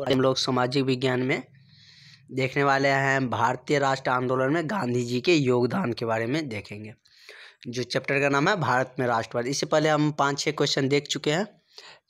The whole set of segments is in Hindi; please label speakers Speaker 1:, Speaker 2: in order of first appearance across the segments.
Speaker 1: और हम लोग सामाजिक विज्ञान में देखने वाले हैं भारतीय राष्ट्र आंदोलन में गांधी जी के योगदान के बारे में देखेंगे जो चैप्टर का नाम है भारत में राष्ट्रवाद इससे पहले हम पाँच छः क्वेश्चन देख चुके हैं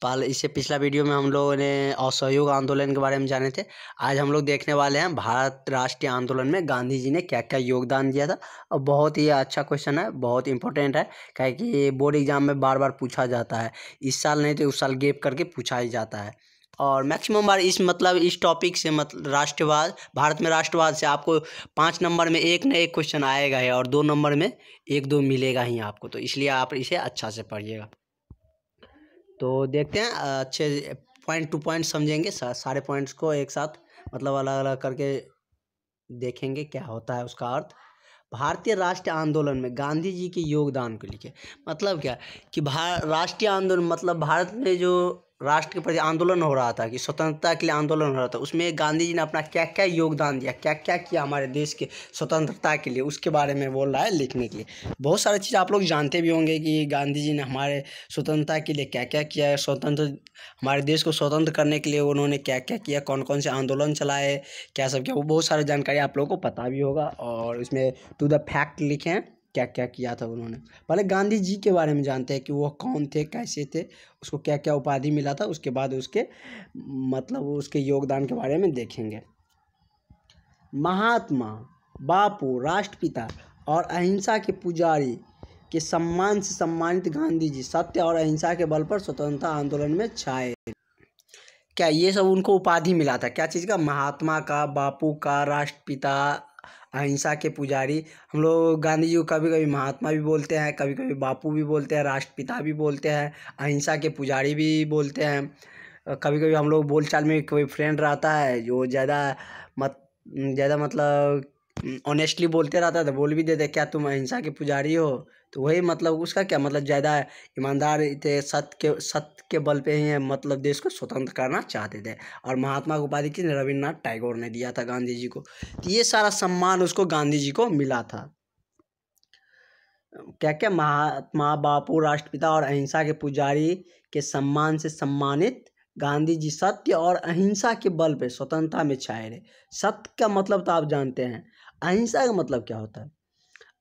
Speaker 1: पहले इससे पिछला वीडियो में हम लोगों ने असहयोग आंदोलन के बारे में जाने थे आज हम लोग देखने वाले हैं भारत राष्ट्रीय आंदोलन में गांधी जी ने क्या क्या योगदान दिया था और बहुत ही अच्छा क्वेश्चन है बहुत इंपॉर्टेंट है क्या कि बोर्ड एग्जाम में बार बार पूछा जाता है इस साल नहीं तो उस साल गेप करके पूछा ही जाता है और मैक्सिमम बार इस मतलब इस टॉपिक से मतलब राष्ट्रवाद भारत में राष्ट्रवाद से आपको पाँच नंबर में एक ना एक क्वेश्चन आएगा ही और दो नंबर में एक दो मिलेगा ही आपको तो इसलिए आप इसे अच्छा से पढ़िएगा तो देखते हैं अच्छे पॉइंट टू पॉइंट समझेंगे सारे पॉइंट्स को एक साथ मतलब अलग अलग करके देखेंगे क्या होता है उसका अर्थ भारतीय राष्ट्रीय आंदोलन में गांधी जी के योगदान को लिखे मतलब क्या कि भार राष्ट्रीय आंदोलन मतलब भारत में जो राष्ट्र के प्रति आंदोलन हो रहा था कि स्वतंत्रता के लिए आंदोलन हो रहा था उसमें गांधी जी ने अपना क्या क्या योगदान दिया क्या क्या किया हमारे देश के स्वतंत्रता के लिए उसके बारे में बोल रहा है लिखने के लिए बहुत सारी चीज़ आप लोग जानते भी होंगे कि गांधी जी ने हमारे स्वतंत्रता के लिए क्या क्या किया है स्वतंत्र हमारे देश को स्वतंत्र करने के लिए उन्होंने क्या क्या किया कौन कौन से आंदोलन चलाए क्या सब किया वो बहुत सारी जानकारी आप लोगों को पता भी होगा और इसमें टू द फैक्ट लिखें क्या क्या किया था उन्होंने पहले गांधी जी के बारे में जानते हैं कि वो कौन थे कैसे थे उसको क्या क्या उपाधि मिला था उसके बाद उसके मतलब उसके योगदान के बारे में देखेंगे महात्मा बापू राष्ट्रपिता और अहिंसा के पुजारी के सम्मान से सम्मानित गांधी जी सत्य और अहिंसा के बल पर स्वतंत्रता आंदोलन में छाए क्या ये सब उनको उपाधि मिला था क्या चीज़ का महात्मा का बापू का राष्ट्रपिता अहिंसा के पुजारी हम लोग गांधी जी को कभी कभी महात्मा भी बोलते हैं कभी कभी बापू भी बोलते हैं राष्ट्रपिता भी बोलते हैं अहिंसा के पुजारी भी बोलते हैं कभी कभी हम लोग बोलचाल में कोई फ्रेंड रहता है जो ज़्यादा मत ज़्यादा मतलब ऑनेस्टली बोलते रहता था तो बोल भी देते क्या तुम अहिंसा के पुजारी हो तो वही मतलब उसका क्या मतलब ज़्यादा ईमानदार थे सत्य के सत्य के बल पे ही है मतलब देश को स्वतंत्र करना चाहते थे और महात्मा को उपाधि किसने रविन्द्रनाथ टैगोर ने दिया था गांधी जी को तो ये सारा सम्मान उसको गांधी जी को मिला था क्या क्या महात्मा बापू राष्ट्रपिता और अहिंसा के पुजारी के सम्मान से सम्मानित गांधी जी सत्य और अहिंसा के बल पे स्वतंत्रता में छाए रहे सत्य का मतलब तो आप जानते हैं अहिंसा का मतलब क्या होता है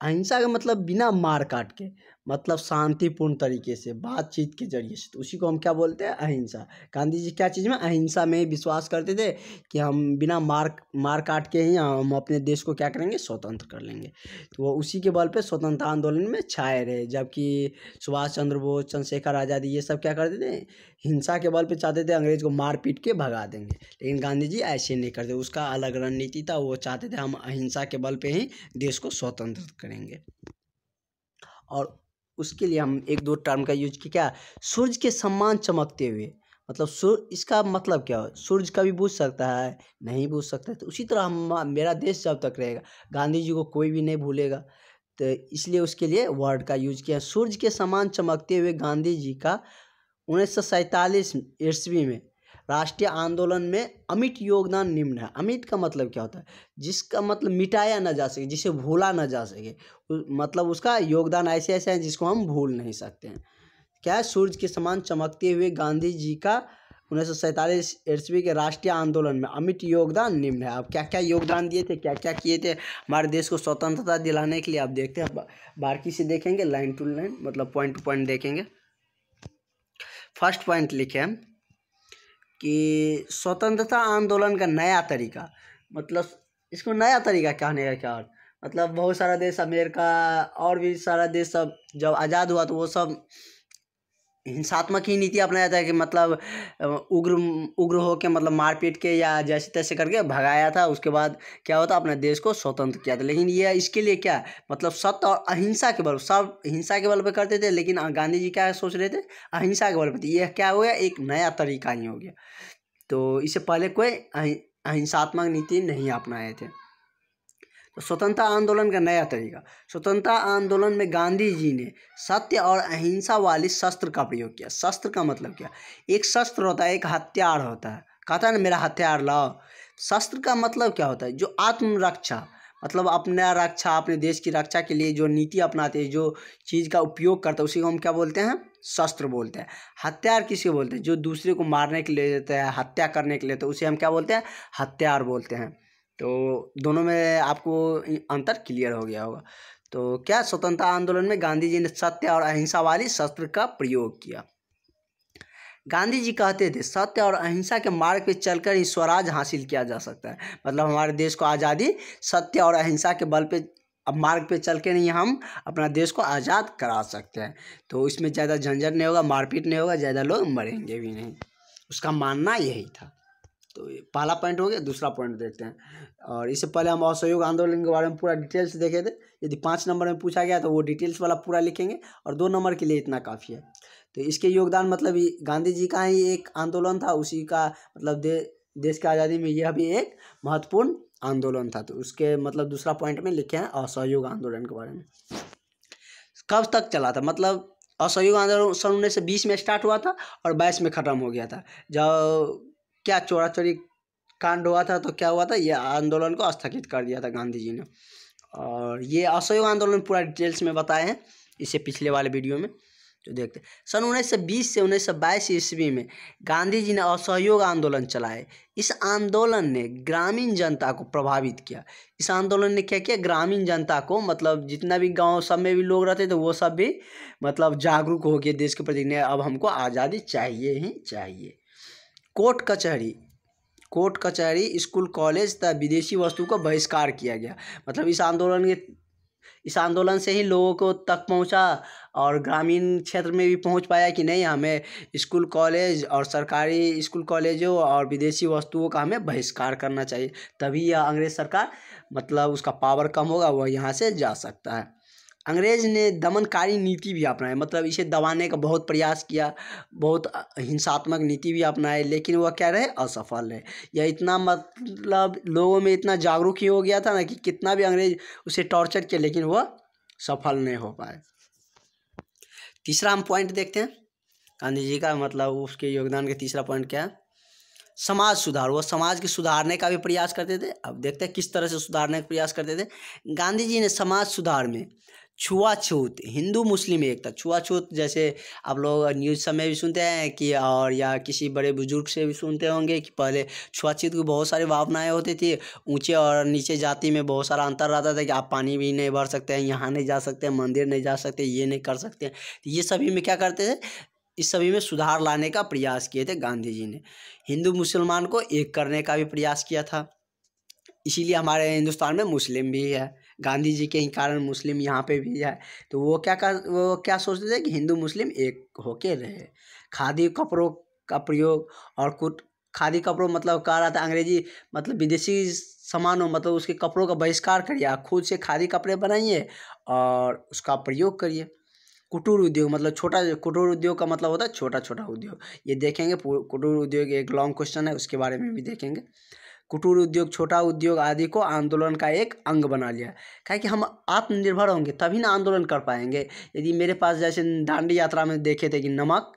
Speaker 1: अहिंसा का मतलब बिना मार काट के मतलब शांतिपूर्ण तरीके से बातचीत के जरिए से तो उसी को हम क्या बोलते हैं अहिंसा गांधी जी क्या चीज़ में अहिंसा में ही विश्वास करते थे कि हम बिना मार मार काट के ही हम अपने देश को क्या करेंगे स्वतंत्र कर लेंगे तो वो उसी के बल पे स्वतंत्रता आंदोलन में छाए रहे जबकि सुभाष चंद्र बोस चंद्रशेखर आज़ाद ये सब क्या करते थे हिंसा के बल पे चाहते थे अंग्रेज को मार पीट के भगा देंगे लेकिन गांधी जी ऐसे नहीं करते उसका अलग रणनीति था वो चाहते थे हम अहिंसा के बल पे ही देश को स्वतंत्र करेंगे और उसके लिए हम एक दो टर्म का यूज किया क्या सूर्य के सम्मान चमकते हुए मतलब सूर्य इसका मतलब क्या हो सूर्य कभी बूझ सकता है नहीं बूझ सकता है तो उसी तरह हम मेरा देश जब तक रहेगा गांधी जी को कोई भी नहीं भूलेगा तो इसलिए उसके लिए वर्ड का यूज किया सूर्य के समान चमकते हुए गांधी जी का उन्नीस सौ ईस्वी में राष्ट्रीय आंदोलन में अमिट योगदान निम्न है अमिट का मतलब क्या होता है जिसका मतलब मिटाया ना जा सके जिसे भूला ना जा सके मतलब उसका योगदान ऐसे ऐसे हैं जिसको हम भूल नहीं सकते हैं क्या सूर्य के समान चमकते हुए गांधी जी का उन्नीस सौ सैंतालीस ईस्वी के राष्ट्रीय आंदोलन में अमिट योगदान निम्न है आप क्या क्या योगदान दिए थे क्या क्या किए थे हमारे देश को स्वतंत्रता दिलाने के लिए आप देखते हैं बारकी से देखेंगे लाइन टू लाइन मतलब पॉइंट टू पॉइंट देखेंगे फर्स्ट पॉइंट लिखे हम कि स्वतंत्रता आंदोलन का नया तरीका मतलब इसको नया तरीका कहने का क्या अर्थ मतलब बहुत सारा देश अमेरिका और भी सारा देश सब जब आज़ाद हुआ तो वो सब हिंसात्मक ही नीति अपनाया जाता है कि मतलब उग्र उग्र होकर मतलब मारपीट के या जैसे तैसे करके भगाया था उसके बाद क्या होता अपने देश को स्वतंत्र किया था लेकिन ये इसके लिए क्या मतलब सत्य और अहिंसा के बल सब हिंसा के बल पर करते थे लेकिन गांधी जी क्या सोच रहे थे अहिंसा के बल पर यह क्या हो गया एक नया तरीका ही हो गया तो इससे पहले कोई अहिंसात्मक नीति नहीं अपनाए थे स्वतंत्रता आंदोलन का नया तरीका स्वतंत्रता आंदोलन में गांधी जी ने सत्य और अहिंसा वाली शस्त्र का प्रयोग किया शस्त्र का मतलब क्या एक शस्त्र होता है एक हथियार होता है कहता है ना मेरा हथियार लाओ शस्त्र का मतलब क्या होता है जो आत्मरक्षा मतलब अपना रक्षा अपने देश की रक्षा के लिए जो नीति अपनाते हैं जो चीज़ का उपयोग करता है उसी को हम क्या बोलते हैं शस्त्र बोलते हैं हथियार किसे बोलते हैं जो दूसरे को मारने के लिए देते हैं हत्या करने के लिए तो उसे हम क्या बोलते हैं हत्यार बोलते हैं तो दोनों में आपको अंतर क्लियर हो गया होगा तो क्या स्वतंत्रता आंदोलन में गांधी जी ने सत्य और अहिंसा वाली शस्त्र का प्रयोग किया गांधी जी कहते थे सत्य और अहिंसा के मार्ग पर चलकर ही स्वराज हासिल किया जा सकता है मतलब हमारे देश को आज़ादी सत्य और अहिंसा के बल पे अब मार्ग पे चल के नहीं हम अपना देश को आज़ाद करा सकते हैं तो इसमें ज़्यादा झंझट नहीं होगा मारपीट नहीं होगा ज़्यादा लोग मरेंगे भी नहीं उसका मानना यही था तो पहला पॉइंट हो गया दूसरा पॉइंट देखते हैं और इससे पहले हम असहयोग आंदोलन के बारे में पूरा डिटेल्स देखे थे यदि पाँच नंबर में पूछा गया तो वो डिटेल्स वाला पूरा लिखेंगे और दो नंबर के लिए इतना काफ़ी है तो इसके योगदान मतलब गांधी जी का ही एक आंदोलन था उसी का मतलब दे, देश की आज़ादी में यह भी एक महत्वपूर्ण आंदोलन था तो उसके मतलब दूसरा पॉइंट में लिखे हैं असहयोग आंदोलन के बारे में कब तक चला था मतलब असहयोग आंदोलन सन उन्नीस सौ बीस में स्टार्ट हुआ था और बाईस में ख़त्म हो गया था जब क्या चोरा चोरी कांड हुआ था तो क्या हुआ था ये आंदोलन को स्थगित कर दिया था गांधी जी ने और ये असहयोग आंदोलन पूरा डिटेल्स में बताए हैं इसे पिछले वाले वीडियो में जो देखते सन 1920 से 1922 ईस्वी में गांधी जी ने असहयोग आंदोलन चलाए इस आंदोलन ने ग्रामीण जनता को प्रभावित किया इस आंदोलन ने क्या किया ग्रामीण जनता को मतलब जितना भी गांव सब में भी लोग रहते थे वो सब भी मतलब जागरूक हो गए देश के प्रति अब हमको आज़ादी चाहिए ही चाहिए कोर्ट कचहरी कोर्ट कचहरी स्कूल कॉलेज तथा विदेशी वस्तु का बहिष्कार किया गया मतलब इस आंदोलन के इस आंदोलन से ही लोगों को तक पहुंचा और ग्रामीण क्षेत्र में भी पहुंच पाया कि नहीं हमें स्कूल कॉलेज और सरकारी स्कूल कॉलेजों और विदेशी वस्तुओं का हमें बहिष्कार करना चाहिए तभी यह अंग्रेज सरकार मतलब उसका पावर कम होगा वह यहाँ से जा सकता है अंग्रेज़ ने दमनकारी नीति भी अपनाई मतलब इसे दबाने का बहुत प्रयास किया बहुत हिंसात्मक नीति भी अपनाए लेकिन वह क्या रहे असफल रहे यह इतना मतलब लोगों में इतना जागरूक ही हो गया था ना कि कितना भी अंग्रेज उसे टॉर्चर किया लेकिन वह सफल नहीं हो पाए तीसरा हम पॉइंट देखते हैं गांधी जी का मतलब उसके योगदान का तीसरा पॉइंट क्या है समाज सुधार वो समाज के सुधारने का भी प्रयास करते थे अब देखते हैं किस तरह से सुधारने का प्रयास करते थे गांधी जी ने समाज सुधार में छुआछूत हिंदू मुस्लिम एकता छुआछूत जैसे आप लोग न्यूज़ समय भी सुनते हैं कि और या किसी बड़े बुजुर्ग से भी सुनते होंगे कि पहले छुआछूत की बहुत सारी भावनाएं होती थी ऊंचे और नीचे जाति में बहुत सारा अंतर रहता था कि आप पानी भी नहीं भर सकते हैं यहाँ नहीं जा सकते मंदिर नहीं जा सकते ये नहीं कर सकते हैं तो ये सभी में क्या करते थे इस सभी में सुधार लाने का प्रयास किए थे गांधी जी ने हिंदू मुसलमान को एक करने का भी प्रयास किया था इसीलिए हमारे हिंदुस्तान में मुस्लिम भी है गांधी जी के ही कारण मुस्लिम यहाँ पे भी है तो वो क्या कर वो क्या सोचते थे कि हिंदू मुस्लिम एक होके रहे खादी कपड़ों का प्रयोग और कुट खादी कपड़ों मतलब कह रहा था अंग्रेजी मतलब विदेशी सामानों मतलब उसके कपड़ों का बहिष्कार करिए खुद से खादी कपड़े बनाइए और उसका प्रयोग करिए कुटूर उद्योग मतलब छोटा कुटूर उद्योग का मतलब होता है छोटा छोटा उद्योग ये देखेंगे कुटूर उद्योग एक लॉन्ग क्वेश्चन है उसके बारे में भी देखेंगे कुटीर उद्योग छोटा उद्योग आदि को आंदोलन का एक अंग बना लिया क्या कि हम आत्मनिर्भर होंगे तभी ना आंदोलन कर पाएंगे यदि मेरे पास जैसे दांडी यात्रा में देखे थे कि नमक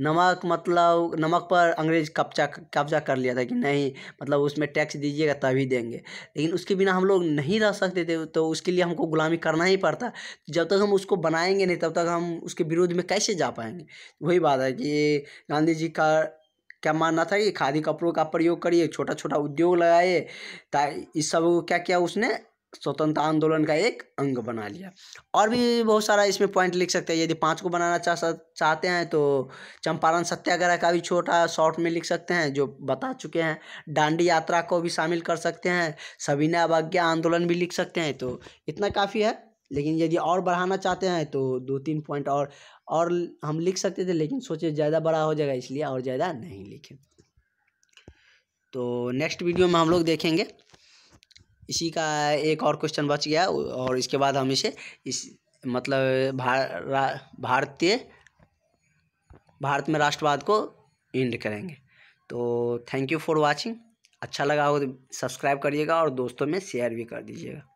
Speaker 1: नमक मतलब नमक पर अंग्रेज कब्जा कब्जा कर लिया था कि नहीं मतलब उसमें टैक्स दीजिएगा तभी देंगे लेकिन उसके बिना हम लोग नहीं रह सकते थे तो उसके लिए हमको गुलामी करना ही पड़ता जब तक हम उसको बनाएंगे नहीं तब तक हम उसके विरोध में कैसे जा पाएंगे वही बात है कि गांधी जी का क्या मानना था कि खादी कपड़ों का प्रयोग करिए छोटा छोटा उद्योग लगाए ता इस सब को क्या किया उसने स्वतंत्रता आंदोलन का एक अंग बना लिया और भी बहुत सारा इसमें पॉइंट लिख सकते हैं यदि पाँच को बनाना चाह चाहते हैं तो चंपारण सत्याग्रह का भी छोटा शॉर्ट में लिख सकते हैं जो बता चुके हैं डांडी यात्रा को भी शामिल कर सकते हैं सविनय अवज्ञा आंदोलन भी लिख सकते हैं तो इतना काफ़ी है लेकिन यदि और बढ़ाना चाहते हैं तो दो तीन पॉइंट और और हम लिख सकते थे लेकिन सोचे ज़्यादा बड़ा हो जाएगा इसलिए और ज़्यादा नहीं लिखे तो नेक्स्ट वीडियो में हम लोग देखेंगे इसी का एक और क्वेश्चन बच गया और इसके बाद हम इसे इस मतलब भार, भारतीय भारत में राष्ट्रवाद को एंड करेंगे तो थैंक यू फॉर वाचिंग अच्छा लगा हो तो सब्सक्राइब करिएगा और दोस्तों में शेयर भी कर दीजिएगा